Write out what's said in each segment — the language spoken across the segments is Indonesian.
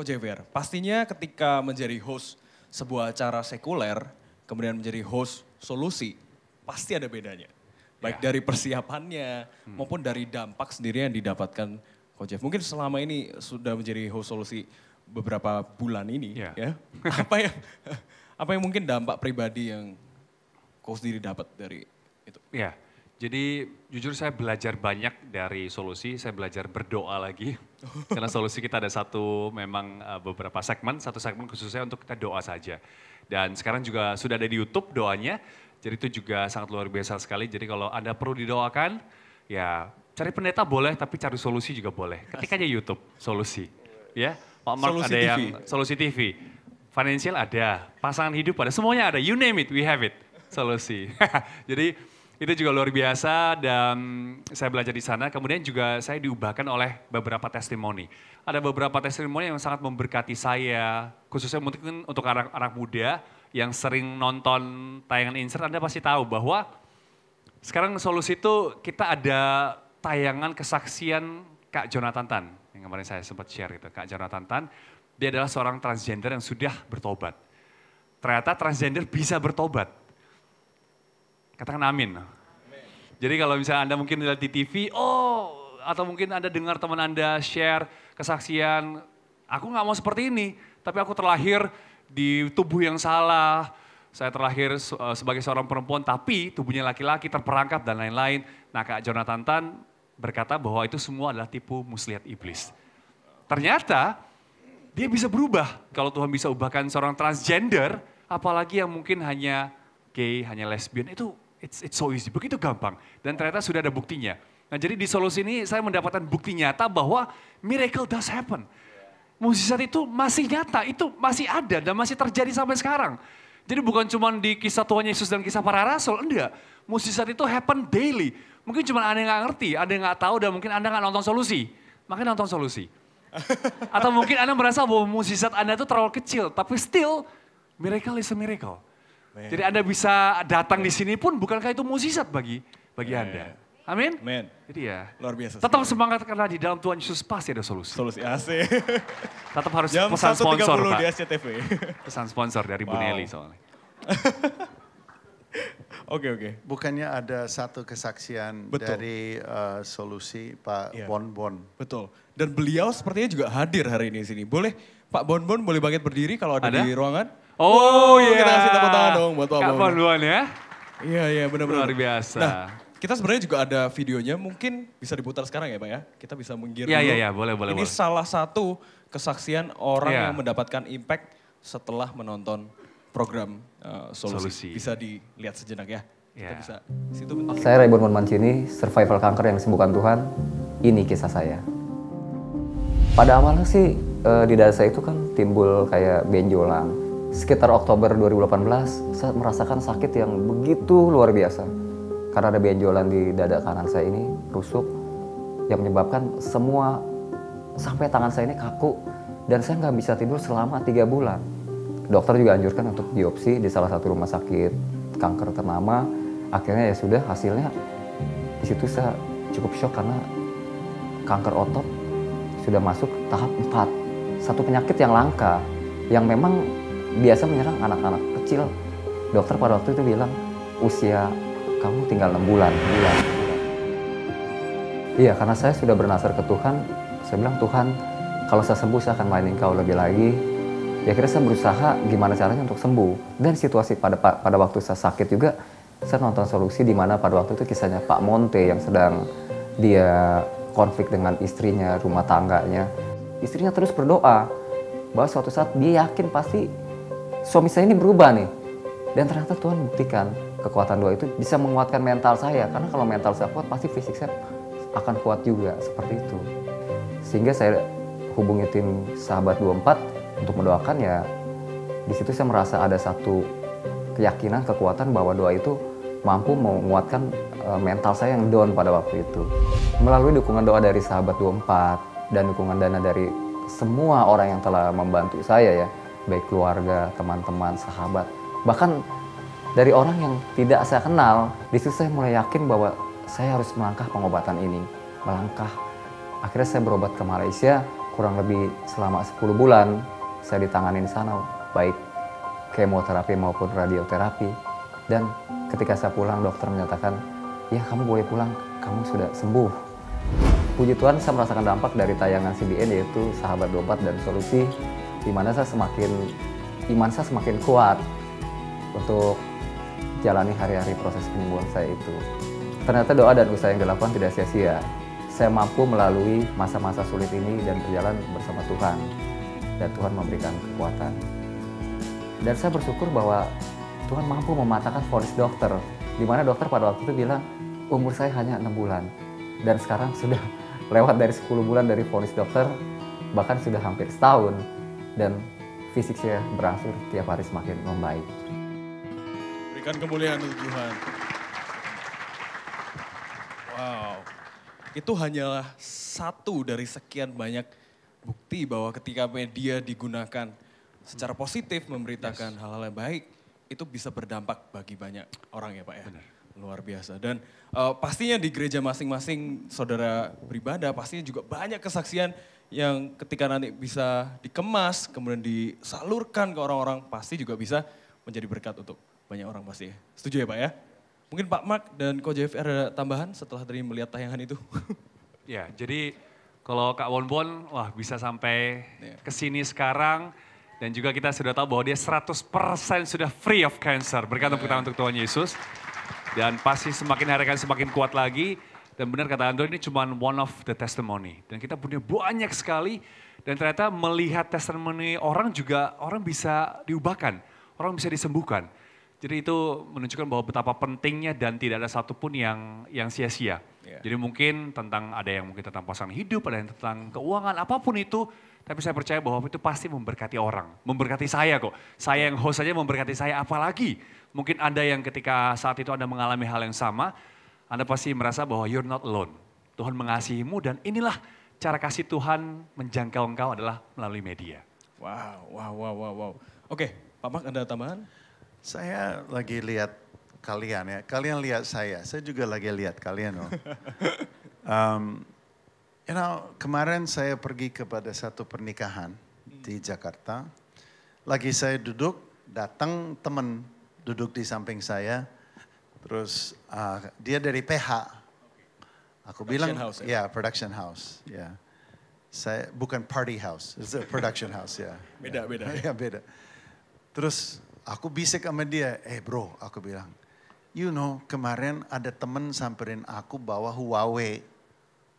Kojewer. Pastinya ketika menjadi host sebuah acara sekuler, kemudian menjadi host solusi, pasti ada bedanya. Baik ya. dari persiapannya hmm. maupun dari dampak sendiri yang didapatkan Kojef. Mungkin selama ini sudah menjadi host solusi beberapa bulan ini ya. ya. Apa yang apa yang mungkin dampak pribadi yang kau sendiri dapat dari itu? Ya. Jadi jujur saya belajar banyak dari solusi, saya belajar berdoa lagi. Oh. Karena solusi kita ada satu memang eh, beberapa segmen, satu segmen khususnya untuk kita doa saja. Dan sekarang juga sudah ada di Youtube doanya, jadi itu juga sangat luar biasa sekali. Jadi kalau Anda perlu didoakan, ya cari pendeta boleh, tapi cari solusi juga boleh. Ketik aja Youtube, solusi. Ya, Pak Mark solusi ada TV. yang solusi TV. Financial ada, pasangan hidup ada, semuanya ada, you name it, we have it. Solusi. jadi itu juga luar biasa dan saya belajar di sana. Kemudian juga saya diubahkan oleh beberapa testimoni. Ada beberapa testimoni yang sangat memberkati saya, khususnya mungkin untuk anak-anak muda yang sering nonton tayangan insert, Anda pasti tahu bahwa sekarang solusi itu kita ada tayangan kesaksian Kak Jonathan Tan, yang kemarin saya sempat share itu, Kak Jonathan Tan, dia adalah seorang transgender yang sudah bertobat. Ternyata transgender bisa bertobat Katakan amin. amin. Jadi kalau misalnya Anda mungkin lihat di TV, oh atau mungkin Anda dengar teman Anda share kesaksian, aku nggak mau seperti ini, tapi aku terlahir di tubuh yang salah, saya terlahir eh, sebagai seorang perempuan tapi tubuhnya laki-laki terperangkap dan lain-lain. Nah Kak Jonathan Tan berkata bahwa itu semua adalah tipu muslihat iblis. Ternyata dia bisa berubah. Kalau Tuhan bisa ubahkan seorang transgender, apalagi yang mungkin hanya gay, hanya lesbian, itu It's, it's so easy, begitu gampang. Dan ternyata sudah ada buktinya. Nah jadi di solusi ini saya mendapatkan bukti nyata bahwa miracle does happen. Musisat itu masih nyata, itu masih ada dan masih terjadi sampai sekarang. Jadi bukan cuma di kisah Tuhan Yesus dan kisah para rasul, enggak. musisat itu happen daily. Mungkin cuma Anda nggak ngerti, Anda nggak tahu dan mungkin Anda nggak nonton solusi. Makanya nonton solusi. Atau mungkin Anda merasa bahwa musisat Anda itu terlalu kecil, tapi still miracle is a miracle. Amen. Jadi Anda bisa datang di sini pun bukankah itu mukjizat bagi bagi Amen. Anda? Amin. Amin. Jadi ya. Luar biasa. Tetap semangat karena di dalam Tuhan Yesus pasti ada solusi. Solusi AC. Tetap harus Jam pesan sponsor Pak. di SCTV. Pesan sponsor dari wow. Bu Nelly soalnya. Oke oke. Okay, okay. Bukannya ada satu kesaksian Betul. dari uh, solusi Pak yeah. Bonbon. Betul. Dan beliau sepertinya juga hadir hari ini di sini. Boleh Pak Bonbon boleh bangkit berdiri kalau ada, ada? di ruangan. Oh iya. Wow, yeah. Kita kasih tepuk tangan dong buat Pak Bambang. duluan ya. Iya iya benar-benar. Luar biasa. Nah, kita sebenarnya juga ada videonya, mungkin bisa diputar sekarang ya Pak ya. Kita bisa menggiring. Iya, iya, iya, boleh, boleh. Ini boleh. salah satu kesaksian orang ya. yang mendapatkan impact setelah menonton program uh, solusi. solusi. Bisa dilihat sejenak ya. ya. Kita iya. bisa situ Saya Raymond Mancini, survival kanker yang disembuhkan Tuhan. Ini kisah saya. Pada awalnya sih eh, di dasar itu kan timbul kayak benjolan sekitar Oktober 2018 saya merasakan sakit yang begitu luar biasa karena ada benjolan di dada kanan saya ini rusuk yang menyebabkan semua sampai tangan saya ini kaku dan saya nggak bisa tidur selama tiga bulan dokter juga anjurkan untuk biopsi di salah satu rumah sakit kanker ternama akhirnya ya sudah hasilnya di situ saya cukup shock karena kanker otot sudah masuk tahap 4 satu penyakit yang langka yang memang biasa menyerang anak-anak kecil. Dokter pada waktu itu bilang usia kamu tinggal 6 bulan. bulan. Iya, karena saya sudah bernasar ke Tuhan, saya bilang Tuhan, kalau saya sembuh saya akan mainin kau lebih lagi. Ya akhirnya saya berusaha gimana caranya untuk sembuh. Dan situasi pada pada waktu saya sakit juga, saya nonton solusi di mana pada waktu itu kisahnya Pak Monte yang sedang dia konflik dengan istrinya, rumah tangganya. Istrinya terus berdoa bahwa suatu saat dia yakin pasti suami saya ini berubah nih. Dan ternyata Tuhan buktikan kekuatan doa itu bisa menguatkan mental saya. Karena kalau mental saya kuat, pasti fisik saya akan kuat juga. Seperti itu. Sehingga saya hubungi tim sahabat 24 untuk mendoakan ya. Di situ saya merasa ada satu keyakinan, kekuatan bahwa doa itu mampu menguatkan eh, mental saya yang down pada waktu itu. Melalui dukungan doa dari sahabat 24 dan dukungan dana dari semua orang yang telah membantu saya ya, baik keluarga, teman-teman, sahabat, bahkan dari orang yang tidak saya kenal, di situ saya mulai yakin bahwa saya harus melangkah pengobatan ini, melangkah. Akhirnya saya berobat ke Malaysia kurang lebih selama 10 bulan. Saya ditanganin sana baik kemoterapi maupun radioterapi. Dan ketika saya pulang dokter menyatakan, "Ya, kamu boleh pulang. Kamu sudah sembuh." Puji Tuhan saya merasakan dampak dari tayangan CBN yaitu Sahabat Dobat dan Solusi dimana saya semakin iman saya semakin kuat untuk jalani hari-hari proses penyembuhan saya itu. Ternyata doa dan usaha yang dilakukan tidak sia-sia. Saya mampu melalui masa-masa sulit ini dan berjalan bersama Tuhan. Dan Tuhan memberikan kekuatan. Dan saya bersyukur bahwa Tuhan mampu mematahkan vonis dokter. Di mana dokter pada waktu itu bilang, umur saya hanya enam bulan. Dan sekarang sudah lewat dari 10 bulan dari vonis dokter, bahkan sudah hampir setahun dan fisik saya berangsur tiap hari semakin membaik. Berikan kemuliaan untuk Tuhan. Wow, itu hanyalah satu dari sekian banyak bukti bahwa ketika media digunakan secara positif memberitakan hal-hal yes. yang baik, itu bisa berdampak bagi banyak orang ya Pak ya. Benar. Luar biasa. Dan uh, pastinya di gereja masing-masing saudara beribadah, pastinya juga banyak kesaksian yang ketika nanti bisa dikemas, kemudian disalurkan ke orang-orang, pasti juga bisa menjadi berkat untuk banyak orang pasti ya. Setuju ya Pak ya? Mungkin Pak Mark dan Ko JFR ada tambahan setelah tadi melihat tayangan itu. ya, jadi kalau Kak Wonbon, wah bisa sampai ya. ke sini sekarang. Dan juga kita sudah tahu bahwa dia 100% sudah free of cancer. Berkat tepuk iya. untuk Tuhan Yesus. Dan pasti semakin hari akan semakin kuat lagi. Dan benar kata Andrew ini cuma one of the testimony. Dan kita punya banyak sekali dan ternyata melihat testimoni orang juga orang bisa diubahkan, orang bisa disembuhkan. Jadi itu menunjukkan bahwa betapa pentingnya dan tidak ada satupun yang yang sia-sia. Yeah. Jadi mungkin tentang ada yang mungkin tentang pasangan hidup, ada yang tentang keuangan, apapun itu. Tapi saya percaya bahwa itu pasti memberkati orang, memberkati saya kok. Saya yang host saja memberkati saya, apalagi mungkin Anda yang ketika saat itu Anda mengalami hal yang sama, anda pasti merasa bahwa you're not alone. Tuhan mengasihimu dan inilah cara kasih Tuhan menjangkau engkau adalah melalui media. Wow, wow, wow, wow, wow. Oke, Pak Mak ada tambahan? Saya lagi lihat kalian ya. Kalian lihat saya, saya juga lagi lihat kalian loh. um, you know, kemarin saya pergi kepada satu pernikahan hmm. di Jakarta. Lagi saya duduk, datang teman duduk di samping saya Terus uh, dia dari PH. Aku bilang, house, ya yeah, production house, ya. Yeah. Saya bukan party house, it's a production house, ya. Yeah. Beda, beda. Ya beda. Terus aku bisik sama dia, eh bro, aku bilang, you know kemarin ada temen samperin aku bawa Huawei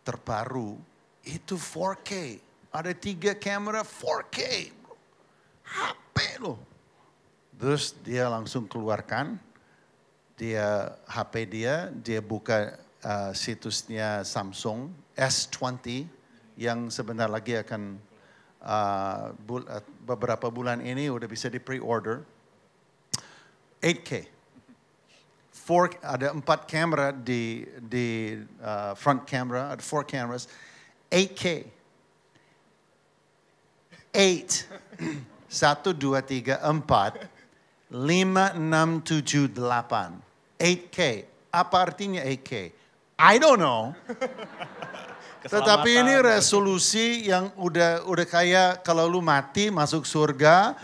terbaru, itu 4K, ada tiga kamera 4K, bro. HP loh. Terus dia langsung keluarkan, dia HP dia, dia buka uh, situsnya Samsung S20 yang sebentar lagi akan uh, bu uh, beberapa bulan ini udah bisa di pre-order. 8K. Four, ada empat kamera di di uh, front camera, ada four cameras. 8K. 8. 1, 2, 3, 4. 5678. 8K. Apa artinya 8K? I don't know. Tetapi ini resolusi yang udah udah kayak kalau lu mati masuk surga,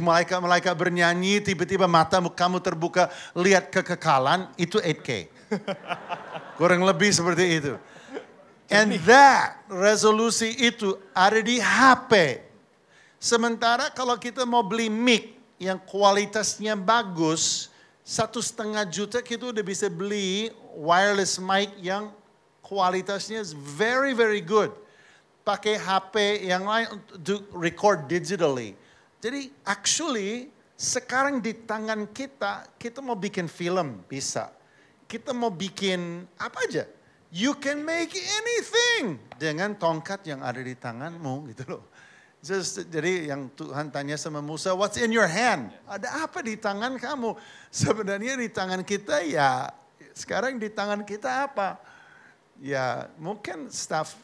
malaikat-malaikat bernyanyi, tiba-tiba mata kamu terbuka, lihat kekekalan, itu 8K. Kurang lebih seperti itu. And that resolusi itu ada di HP. Sementara kalau kita mau beli mic, yang kualitasnya bagus, satu setengah juta kita udah bisa beli wireless mic yang kualitasnya very very good. Pakai HP yang lain untuk record digitally. Jadi actually sekarang di tangan kita, kita mau bikin film bisa. Kita mau bikin apa aja. You can make anything dengan tongkat yang ada di tanganmu gitu loh. Just, jadi yang Tuhan tanya sama Musa, what's in your hand? Ada apa di tangan kamu? Sebenarnya di tangan kita ya, sekarang di tangan kita apa? Ya mungkin staff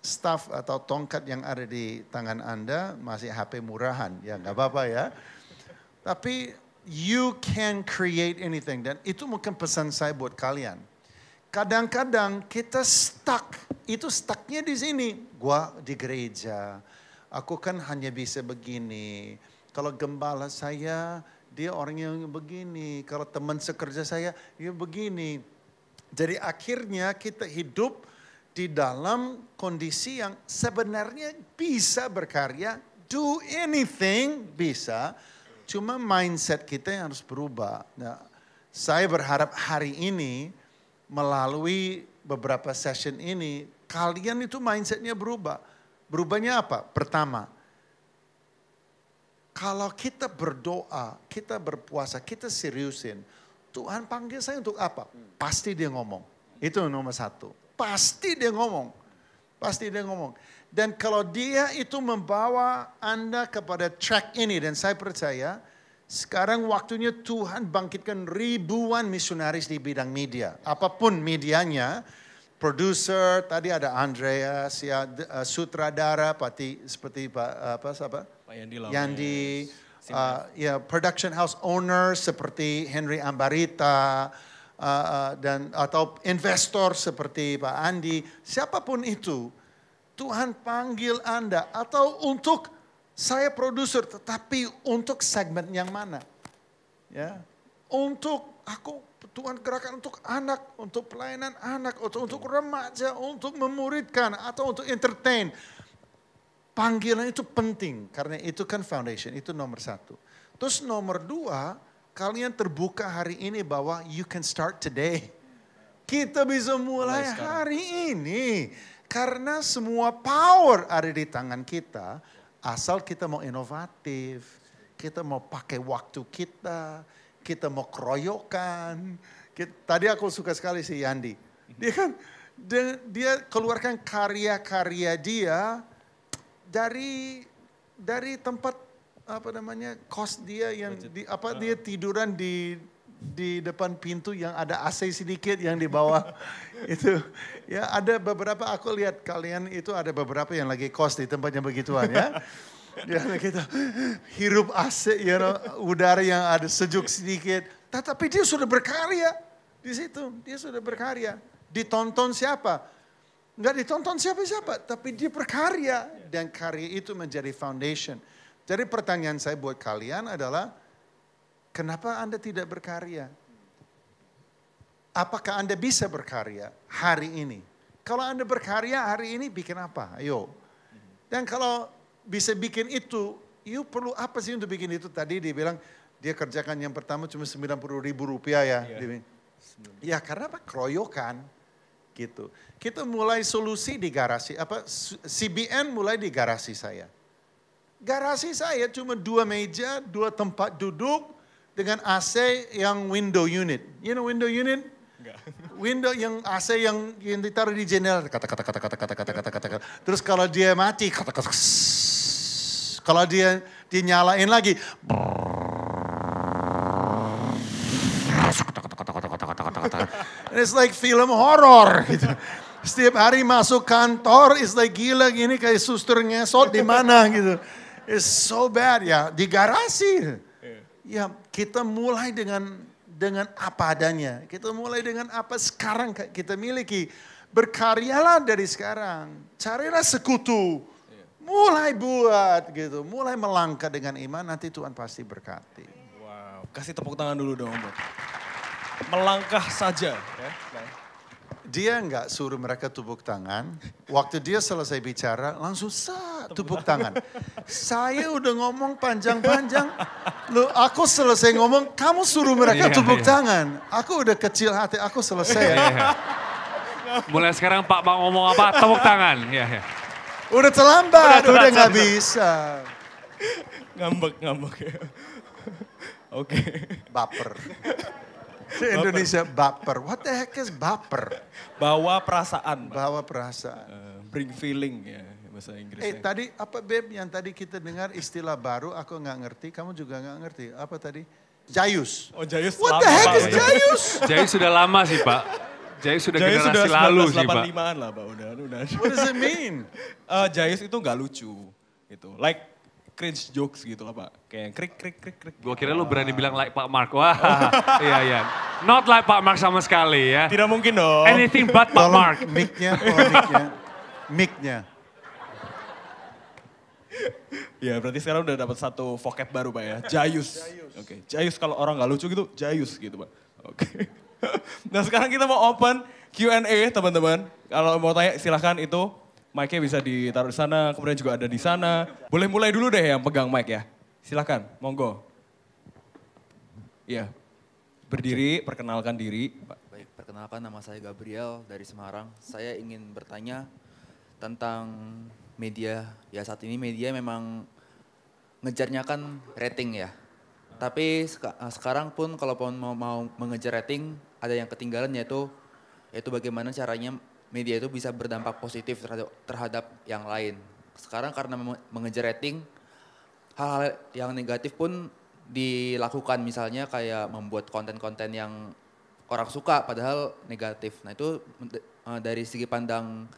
staff atau tongkat yang ada di tangan Anda masih HP murahan, ya nggak apa-apa ya. Tapi you can create anything dan itu mungkin pesan saya buat kalian. Kadang-kadang kita stuck, itu stucknya di sini. Gua di gereja, Aku kan hanya bisa begini. Kalau gembala saya, dia orang yang begini. Kalau teman sekerja saya, dia ya begini. Jadi akhirnya kita hidup di dalam kondisi yang sebenarnya bisa berkarya, do anything bisa, cuma mindset kita yang harus berubah. Nah, saya berharap hari ini melalui beberapa session ini, kalian itu mindsetnya berubah Berubahnya apa? Pertama, kalau kita berdoa, kita berpuasa, kita seriusin. Tuhan panggil saya untuk apa? Pasti dia ngomong. Itu nomor satu. Pasti dia ngomong. Pasti dia ngomong. Dan kalau dia itu membawa Anda kepada track ini, dan saya percaya, sekarang waktunya Tuhan bangkitkan ribuan misionaris di bidang media. Apapun medianya, producer, tadi ada Andreas, ya eh, sutradara pati, seperti Pak eh, apa siapa? Pak Yandi Yandi uh, ya production house owner seperti Henry Ambarita uh, uh, dan atau investor seperti Pak Andi, siapapun itu Tuhan panggil Anda atau untuk saya produser tetapi untuk segmen yang mana? Ya. Untuk Aku Tuhan gerakan untuk anak, untuk pelayanan anak, untuk, untuk remaja, untuk memuridkan atau untuk entertain. Panggilan itu penting karena itu kan foundation, itu nomor satu. Terus nomor dua, kalian terbuka hari ini bahwa you can start today. Kita bisa mulai hari ini. Karena semua power ada di tangan kita, asal kita mau inovatif, kita mau pakai waktu kita, kita mau keroyokan. Kita, tadi aku suka sekali si Yandi. Mhm. Dia kan dia, dia keluarkan karya-karya dia dari dari tempat apa namanya kos dia yang di, apa dia ah. tiduran di di depan pintu yang ada AC sedikit yang di bawah itu ya ada beberapa aku lihat kalian itu ada beberapa yang lagi kos di tempatnya begituan ya Ya, kita gitu, hirup AC, you know, udara yang ada sejuk sedikit. Tetapi dia sudah berkarya di situ. Dia sudah berkarya. Ditonton siapa? Enggak ditonton siapa-siapa, tapi dia berkarya. Dan karya itu menjadi foundation. Jadi pertanyaan saya buat kalian adalah, kenapa Anda tidak berkarya? Apakah Anda bisa berkarya hari ini? Kalau Anda berkarya hari ini bikin apa? Ayo. Dan kalau bisa bikin itu, you perlu apa sih untuk bikin itu? Tadi dia bilang, dia kerjakan yang pertama cuma 90 ribu rupiah ya. Yeah. Ya karena apa? Keroyokan gitu. Kita mulai solusi di garasi, apa CBN mulai di garasi saya. Garasi saya cuma dua meja, dua tempat duduk dengan AC yang window unit. You know window unit? Window yang AC yang, yang ditaruh di jendela kata kata kata kata kata kata kata kata. Terus kalau dia mati kata kata. kata kalau dia dinyalain lagi. It's like film horror. gitu. Setiap hari masuk kantor, it's like gila gini kayak suster ngesot di mana gitu. It's so bad ya, di garasi. Iya. Ya kita mulai dengan dengan apa adanya. Kita mulai dengan apa sekarang kita miliki. Berkaryalah dari sekarang. Carilah sekutu mulai buat gitu, mulai melangkah dengan iman, nanti Tuhan pasti berkati. Wow, kasih tepuk tangan dulu dong buat. Melangkah saja ya. Dia nggak suruh mereka tepuk tangan. Waktu dia selesai bicara, langsung sa tepuk tangan. Saya udah ngomong panjang-panjang. Lu aku selesai ngomong, kamu suruh mereka iya, tepuk iya. tangan. Aku udah kecil hati, aku selesai. Iya, mulai sekarang Pak mau ngomong apa? Tepuk tangan. Iya, iya. Udah terlambat, udah, udah nggak bisa. ngambek, ngambek. Oke. Okay. Baper. si Indonesia baper. What the heck is baper? Bawa perasaan. Bawa perasaan. Uh, bring feeling ya bahasa Inggris Eh ya. tadi apa Beb yang tadi kita dengar istilah baru aku gak ngerti, kamu juga gak ngerti. Apa tadi? Jayus. Oh Jayus What lama, the heck is Jayus? Jayus sudah lama sih Pak. Jayus sudah Jayus generasi sudah lalu sih, Pak. 85-an lah, Pak. Udah, udah. What does it mean? Uh, Jayus itu gak lucu, gitu. Like, cringe jokes gitu lah, Pak. Kayak krik, krik, krik, krik. Gue kira lu berani bilang like Pak Mark. Wah, iya, iya. Not like Pak Mark sama sekali ya. Tidak mungkin dong. Anything but Pak Mark. Mic-nya, mic-nya. Mic-nya. Ya berarti sekarang udah dapat satu vocab baru Pak ya. Jayus. Jayus. Oke, okay. Jayus kalau orang nggak lucu gitu, Jayus gitu Pak. Oke. Okay. nah sekarang kita mau open Q&A teman-teman. Kalau mau tanya silahkan itu mic bisa ditaruh di sana, kemudian juga ada di sana. Boleh mulai dulu deh yang pegang mic ya. Silahkan, monggo. Iya, berdiri, perkenalkan diri. Baik, perkenalkan nama saya Gabriel dari Semarang. Saya ingin bertanya tentang media. Ya saat ini media memang ngejarnya kan rating ya. Tapi sekarang pun kalau mau, mau mengejar rating, ada yang ketinggalan yaitu yaitu bagaimana caranya media itu bisa berdampak positif terhadap terhadap yang lain. Sekarang karena mengejar rating hal-hal yang negatif pun dilakukan misalnya kayak membuat konten-konten yang orang suka padahal negatif. Nah itu e, dari segi pandang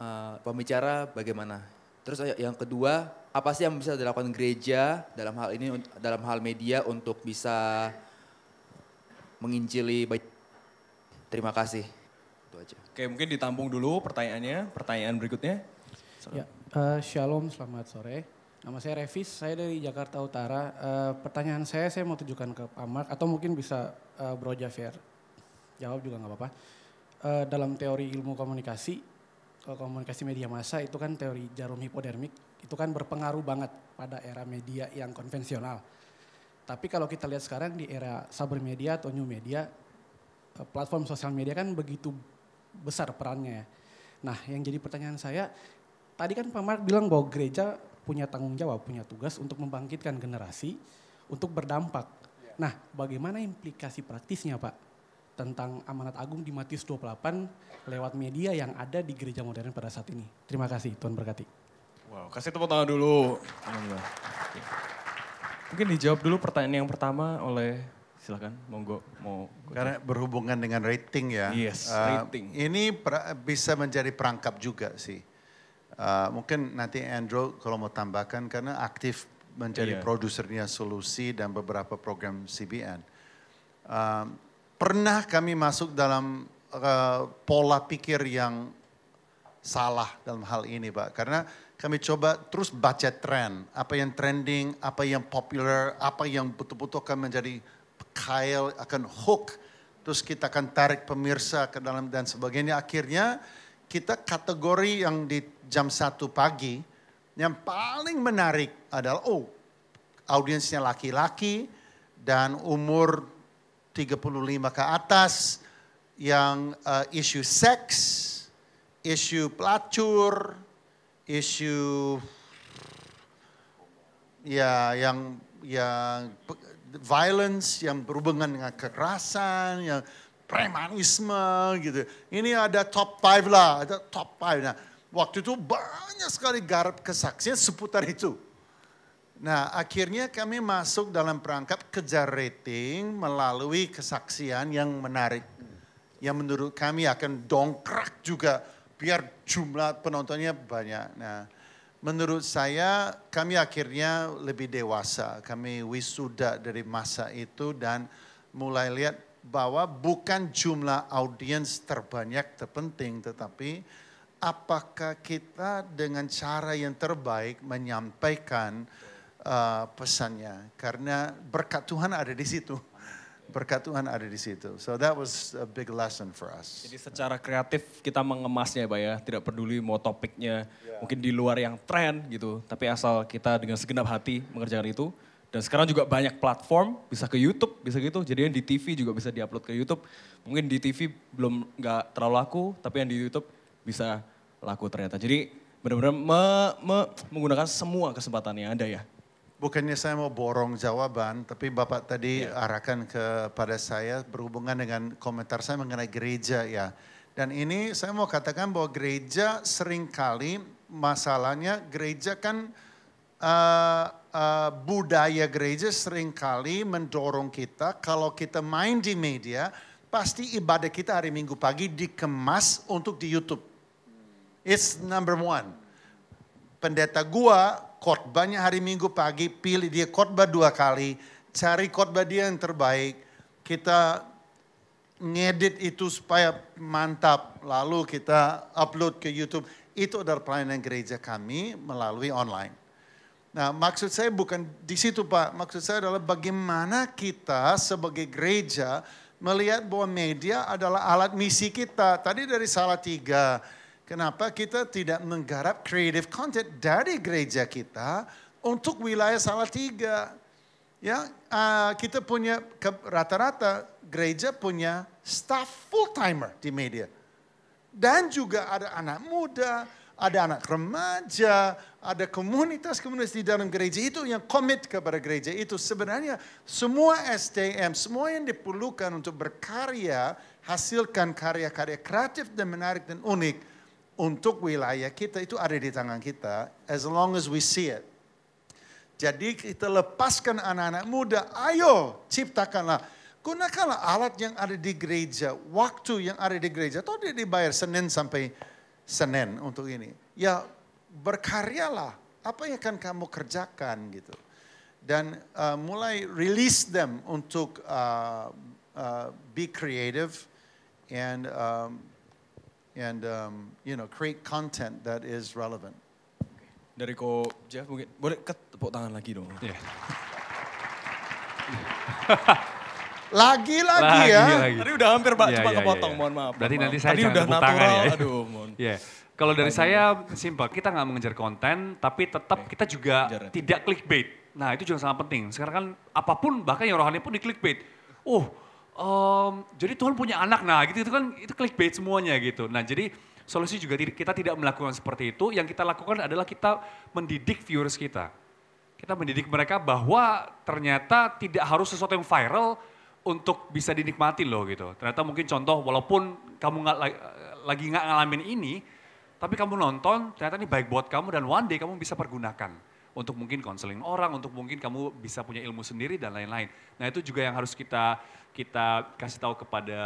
uh, pembicara bagaimana. Terus ya, yang kedua apa sih yang bisa dilakukan gereja dalam hal ini dalam hal media untuk bisa menginjili baik. Terima kasih. Itu aja. Oke, mungkin ditampung dulu pertanyaannya, pertanyaan berikutnya. Ya, uh, shalom, selamat sore. Nama saya Revis, saya dari Jakarta Utara. Uh, pertanyaan saya saya mau tujukan ke Pak Mark atau mungkin bisa uh, Bro Javier. Jawab juga nggak apa-apa. Uh, dalam teori ilmu komunikasi, komunikasi media massa itu kan teori jarum hipodermik, itu kan berpengaruh banget pada era media yang konvensional tapi kalau kita lihat sekarang di era cyber media atau new media, eh, platform sosial media kan begitu besar perannya ya. Nah, yang jadi pertanyaan saya, tadi kan Pak Mark bilang bahwa gereja punya tanggung jawab, punya tugas untuk membangkitkan generasi untuk berdampak. Ya. Nah, bagaimana implikasi praktisnya Pak tentang amanat agung di Matius 28 lewat media yang ada di gereja modern pada saat ini? Terima kasih, Tuhan berkati. Wow, kasih tepuk tangan dulu. Mungkin dijawab dulu pertanyaan yang pertama oleh silakan monggo mau karena berhubungan dengan rating ya. Yes, uh, rating. Ini pra, bisa menjadi perangkap juga sih. Uh, mungkin nanti Andrew kalau mau tambahkan karena aktif menjadi yeah. produsernya solusi dan beberapa program CBN. Uh, eh, pernah kami masuk dalam uh, pola pikir yang salah dalam hal ini, Pak. Karena kami coba terus baca tren, apa yang trending, apa yang popular, apa yang betul-betul akan menjadi kail, akan hook, terus kita akan tarik pemirsa ke dalam dan sebagainya. Akhirnya kita kategori yang di jam 1 pagi yang paling menarik adalah oh audiensnya laki-laki dan umur 35 ke atas yang uh, isu seks, isu pelacur, isu ya yang yang violence yang berhubungan dengan kekerasan, yang premanisme gitu. Ini ada top five lah, ada top five Nah, waktu itu banyak sekali garap kesaksian seputar itu. Nah, akhirnya kami masuk dalam perangkap kejar rating melalui kesaksian yang menarik. Yang menurut kami akan dongkrak juga biar jumlah penontonnya banyak. Nah, menurut saya kami akhirnya lebih dewasa. Kami wisuda dari masa itu dan mulai lihat bahwa bukan jumlah audiens terbanyak terpenting, tetapi apakah kita dengan cara yang terbaik menyampaikan uh, pesannya. Karena berkat Tuhan ada di situ berkat Tuhan ada di situ. So that was a big lesson for us. Jadi secara kreatif kita mengemasnya Pak ya, tidak peduli mau topiknya yeah. mungkin di luar yang tren gitu, tapi asal kita dengan segenap hati mengerjakan itu. Dan sekarang juga banyak platform, bisa ke YouTube, bisa gitu. Jadi yang di TV juga bisa diupload ke YouTube. Mungkin di TV belum nggak terlalu laku, tapi yang di YouTube bisa laku ternyata. Jadi benar-benar me, me, menggunakan semua kesempatan yang ada ya bukannya saya mau borong jawaban, tapi Bapak tadi yeah. arahkan kepada saya berhubungan dengan komentar saya mengenai gereja ya. Dan ini saya mau katakan bahwa gereja seringkali masalahnya gereja kan uh, uh, budaya gereja seringkali mendorong kita kalau kita main di media pasti ibadah kita hari Minggu pagi dikemas untuk di YouTube. It's number one. Pendeta gua Khotbahnya hari Minggu pagi, pilih dia khotbah dua kali, cari khotbah dia yang terbaik. Kita ngedit itu supaya mantap, lalu kita upload ke YouTube. Itu adalah pelayanan gereja kami melalui online. Nah, maksud saya bukan di situ, Pak. Maksud saya adalah bagaimana kita sebagai gereja melihat bahwa media adalah alat misi kita. Tadi dari salah tiga, Kenapa kita tidak menggarap creative content dari gereja kita untuk wilayah salah tiga? Ya, uh, kita punya rata-rata gereja punya staff full timer di media. Dan juga ada anak muda, ada anak remaja, ada komunitas-komunitas di dalam gereja itu yang komit kepada gereja itu. Sebenarnya semua STM, semua yang diperlukan untuk berkarya, hasilkan karya-karya kreatif dan menarik dan unik untuk wilayah kita itu ada di tangan kita as long as we see it. Jadi kita lepaskan anak-anak muda, ayo ciptakanlah. Gunakanlah alat yang ada di gereja, waktu yang ada di gereja. Tahu dia dibayar Senin sampai Senin untuk ini. Ya berkaryalah, apa yang akan kamu kerjakan gitu. Dan uh, mulai release them untuk uh, uh, be creative and um, and um, you know create content that is relevant. Dari ko Jeff mungkin boleh tepuk tangan lagi dong. Yeah. lagi, lagi ya. Lagi. Tadi udah hampir Pak, yeah, cuma yeah, kepotong, yeah, mohon maaf. Berarti mohon nanti saya Tadi udah natural, ya. aduh mohon. Yeah. Kalau dari saya simpel, kita nggak mengejar konten, tapi tetap kita juga Menjaran. Ya. tidak clickbait. Nah itu juga sangat penting. Sekarang kan apapun bahkan yang rohani pun di clickbait. Oh, um, jadi Tuhan punya anak. Nah gitu itu kan itu clickbait semuanya gitu. Nah jadi solusi juga kita tidak melakukan seperti itu. Yang kita lakukan adalah kita mendidik viewers kita. Kita mendidik mereka bahwa ternyata tidak harus sesuatu yang viral untuk bisa dinikmati loh gitu. Ternyata mungkin contoh walaupun kamu nggak lagi nggak ngalamin ini, tapi kamu nonton ternyata ini baik buat kamu dan one day kamu bisa pergunakan untuk mungkin konseling orang, untuk mungkin kamu bisa punya ilmu sendiri dan lain-lain. Nah itu juga yang harus kita kita kasih tahu kepada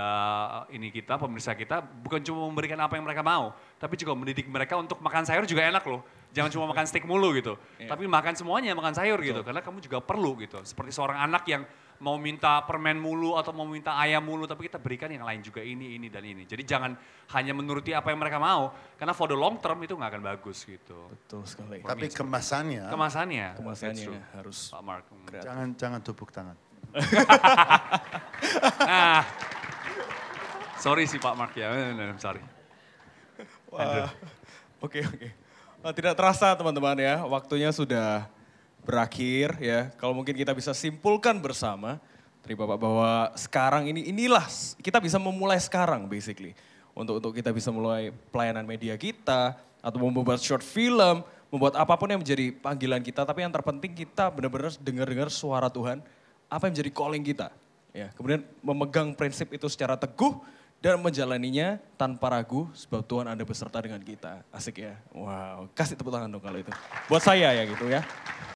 eh, ini kita pemirsa kita bukan cuma memberikan apa yang mereka mau, tapi juga mendidik mereka untuk makan sayur juga enak loh. Jangan cuma makan steak mulu gitu. Yeah. Tapi makan semuanya, makan sayur gitu. Betul. gitu. Karena kamu juga perlu gitu. Seperti seorang anak yang mau minta permen mulu atau mau minta ayam mulu, tapi kita berikan yang lain juga ini, ini, dan ini. Jadi jangan hanya menuruti apa yang mereka mau, karena for the long term itu nggak akan bagus gitu. Betul sekali. For Tapi kemasannya. Kemasannya. Kemasannya true. harus. Pak Mark. Hmm. Jangan, jangan tepuk tangan. nah, sorry sih Pak Mark ya, eh, sorry. Wah, oke oke. Okay, okay. Eh, tidak terasa teman-teman ya, waktunya sudah berakhir ya. Kalau mungkin kita bisa simpulkan bersama dari Bapak bahwa sekarang ini inilah kita bisa memulai sekarang basically. Untuk untuk kita bisa mulai pelayanan media kita atau membuat short film, membuat apapun yang menjadi panggilan kita, tapi yang terpenting kita benar-benar dengar-dengar suara Tuhan, apa yang menjadi calling kita. Ya, kemudian memegang prinsip itu secara teguh dan menjalaninya tanpa ragu sebab Tuhan ada beserta dengan kita. Asik ya. Wow, kasih tepuk tangan dong kalau itu. Buat saya ya gitu ya.